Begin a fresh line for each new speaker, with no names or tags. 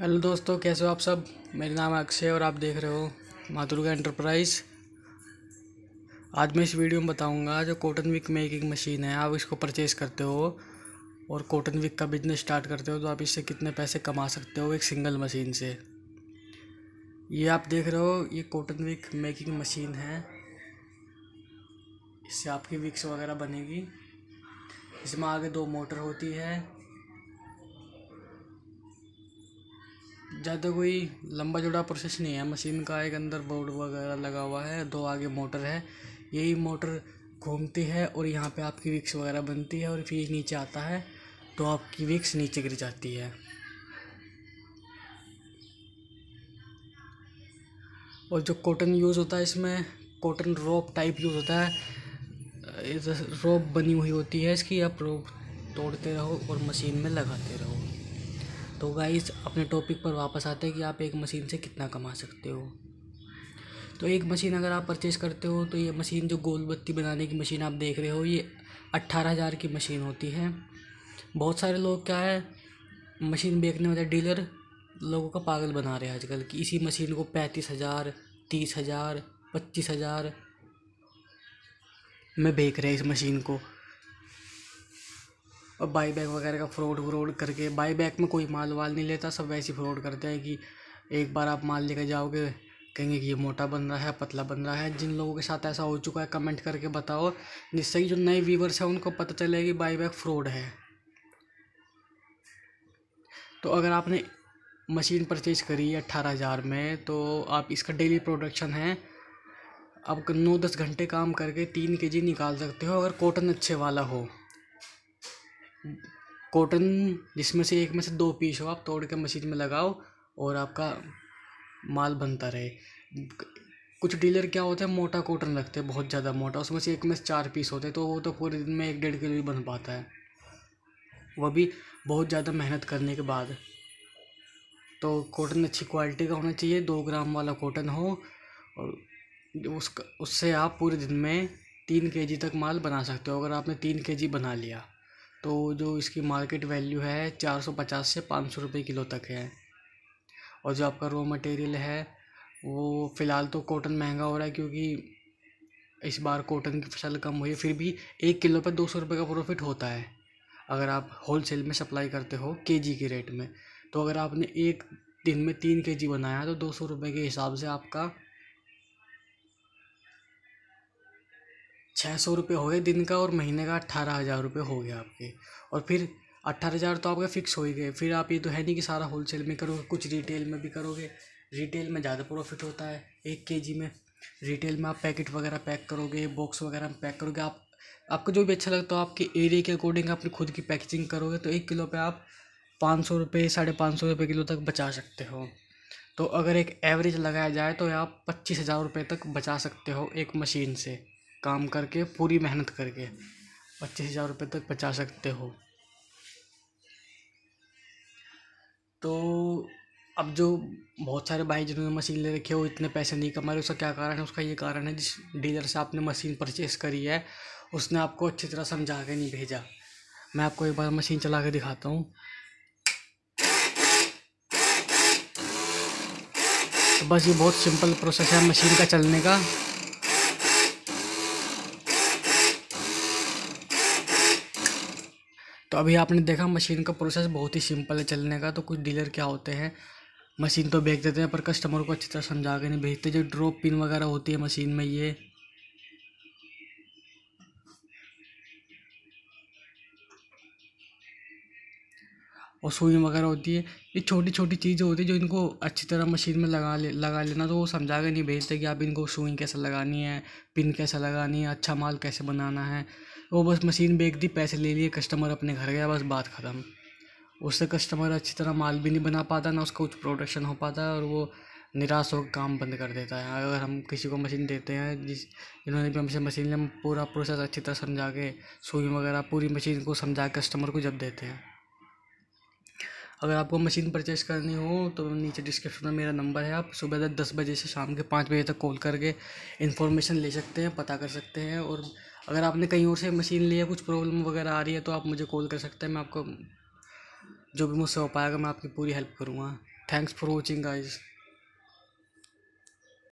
hello दोस्तों कैसे हो आप सब मेरा नाम है अक्षय और आप देख रहे हो माधुर्गा एंटरप्राइज आज मैं इस वीडियो में बताऊंगा जो कॉटन विक मेकिंग मशीन है आप इसको परचेज़ करते हो और कॉटन विक का बिजनेस स्टार्ट करते हो तो आप इससे कितने पैसे कमा सकते हो एक सिंगल मशीन से ये आप देख रहे हो ये कॉटन विक मेकिंग मशीन है इससे आपकी विक्स वगैरह बनेगी इसमें आगे दो मोटर होती है ज़्यादा कोई लंबा जोड़ा प्रोसेस नहीं है मशीन का एक अंदर बोर्ड वगैरह लगा हुआ है दो आगे मोटर है यही मोटर घूमती है और यहाँ पे आपकी विक्स वगैरह बनती है और फिर नीचे आता है तो आपकी विक्स नीचे गिर जाती है और जो कॉटन यूज़ होता है इसमें कॉटन रोप टाइप यूज़ होता है रोप बनी हुई होती है इसकी आप रोप तोड़ते रहो और मशीन में लगाते रहो तो गाइस अपने टॉपिक पर वापस आते हैं कि आप एक मशीन से कितना कमा सकते हो तो एक मशीन अगर आप परचेज़ करते हो तो ये मशीन जो गोल बत्ती बनाने की मशीन आप देख रहे हो ये अट्ठारह हज़ार की मशीन होती है बहुत सारे लोग क्या है मशीन बेचने वाले डीलर लोगों का पागल बना रहे हैं आजकल कि इसी मशीन को पैंतीस हज़ार तीस हज़ार पच्चीस हज़ार में बेच रहे हैं इस मशीन को और बाई बैक वगैरह का फ्रॉड व्रॉड करके बाई बैक में कोई माल वाल नहीं लेता सब वैसे ही फ्रॉड करते हैं कि एक बार आप माल लेकर जाओगे कहेंगे कि ये मोटा बन रहा है पतला बन रहा है जिन लोगों के साथ ऐसा हो चुका है कमेंट करके बताओ जिससे कि जो नए व्यूवर्स हैं उनको पता चले कि बाई बैक फ्रॉड है तो अगर आपने मशीन परचेज करी है अट्ठारह हज़ार में तो आप इसका डेली प्रोडक्शन है आप नौ दस घंटे काम करके तीन के जी निकाल सकते हो अगर कॉटन अच्छे वाला हो कॉटन जिसमें से एक में से दो पीस हो आप तोड़ के मशीन में लगाओ और आपका माल बनता रहे कुछ डीलर क्या होते हैं मोटा कॉटन रखते हैं बहुत ज़्यादा मोटा उसमें से एक में से चार पीस होते हैं तो वो तो पूरे दिन में एक डेढ़ किलो ही बन पाता है वह भी बहुत ज़्यादा मेहनत करने के बाद तो कॉटन अच्छी क्वालिटी का होना चाहिए दो ग्राम वाला कॉटन हो और उसका उससे आप पूरे दिन में तीन केजी तक माल बना सकते हो अगर आपने तीन केजी बना लिया तो जो इसकी मार्केट वैल्यू है चार सौ पचास से पाँच सौ रुपये किलो तक है और जो आपका रॉ मटेरियल है वो फ़िलहाल तो कॉटन महंगा हो रहा है क्योंकि इस बार कॉटन की फसल कम हुई फिर भी एक किलो पर दो सौ रुपये का प्रॉफिट होता है अगर आप होल सेल में सप्लाई करते हो के जी के रेट में तो अगर आपने एक दिन में तीन के जी बनाया तो दो सौ रुपये के हिसाब से आपका छः सौ रुपये हो गए दिन का और महीने का अट्ठारह हज़ार रुपये हो गया आपके और फिर अट्ठारह हज़ार तो आपके फ़िक्स हो ही गए फिर आप ये तो है नहीं कि सारा होलसेल में करोगे कुछ रिटेल में भी करोगे रिटेल में ज़्यादा प्रॉफिट होता है एक के जी में रिटेल में आप पैकेट वगैरह पैक करोगे बॉक्स वगैरह में पैक करोगे आप आपको जो भी अच्छा लगता हो आपके एरिया के अकॉर्डिंग अपनी खुद की पैकेजिंग करोगे तो एक किलो पे आप पाँच सौ रुपये साढ़े पाँच सौ रुपये किलो तक बचा सकते हो तो अगर एक एवरेज लगाया जाए तो आप पच्चीस हज़ार रुपये तक बचा सकते हो एक मशीन से काम करके पूरी मेहनत करके पच्चीस हज़ार रुपये तक बचा सकते हो तो अब जो बहुत सारे भाई जिन्होंने मशीन ले रखी है वो इतने पैसे नहीं कमा रहे उसका क्या कारण है उसका ये कारण है जिस डीलर से आपने मशीन परचेस करी है उसने आपको अच्छी तरह समझा के नहीं भेजा मैं आपको एक बार मशीन चला के दिखाता हूँ तो बस ये बहुत सिंपल प्रोसेस है मशीन का चलने का तो अभी आपने देखा मशीन का प्रोसेस बहुत ही सिंपल है चलने का तो कुछ डीलर क्या होते हैं मशीन तो बेच देते हैं पर कस्टमर को अच्छी तरह समझा के नहीं भेजते जो ड्रॉप पिन वगैरह होती है मशीन में ये और सुई वगैरह होती है ये छोटी छोटी चीज़ें होती है जो इनको अच्छी तरह मशीन में लगा ले लगा लेना तो वो समझा के नहीं भेजते कि आप इनको सुई कैसे लगानी है पिन कैसे लगानी है अच्छा माल कैसे बनाना है वो बस मशीन बेच दी पैसे ले लिए कस्टमर अपने घर गया बस बात ख़त्म उससे कस्टमर अच्छी तरह माल भी नहीं बना पाता ना उसका कुछ प्रोडक्शन हो पाता है और वो निराश होकर काम बंद कर देता है अगर हम किसी को मशीन देते हैं जिस जिन्होंने भी हमसे मशीन लिया पूरा प्रोसेस अच्छी तरह समझा के सुई वगैरह पूरी मशीन को समझा कस्टमर को जब देते हैं अगर आपको मशीन परचेस करनी हो तो नीचे डिस्क्रिप्शन में मेरा नंबर है आप सुबह दस बजे से शाम के पाँच बजे तक कॉल करके इन्फॉर्मेशन ले सकते हैं पता कर सकते हैं और अगर आपने कहीं और से मशीन लिया कुछ प्रॉब्लम वगैरह आ रही है तो आप मुझे कॉल कर सकते हैं मैं आपको जो भी मुझसे हो पाएगा मैं आपकी पूरी हेल्प करूँगा थैंक्स फॉर वॉचिंग गाइज़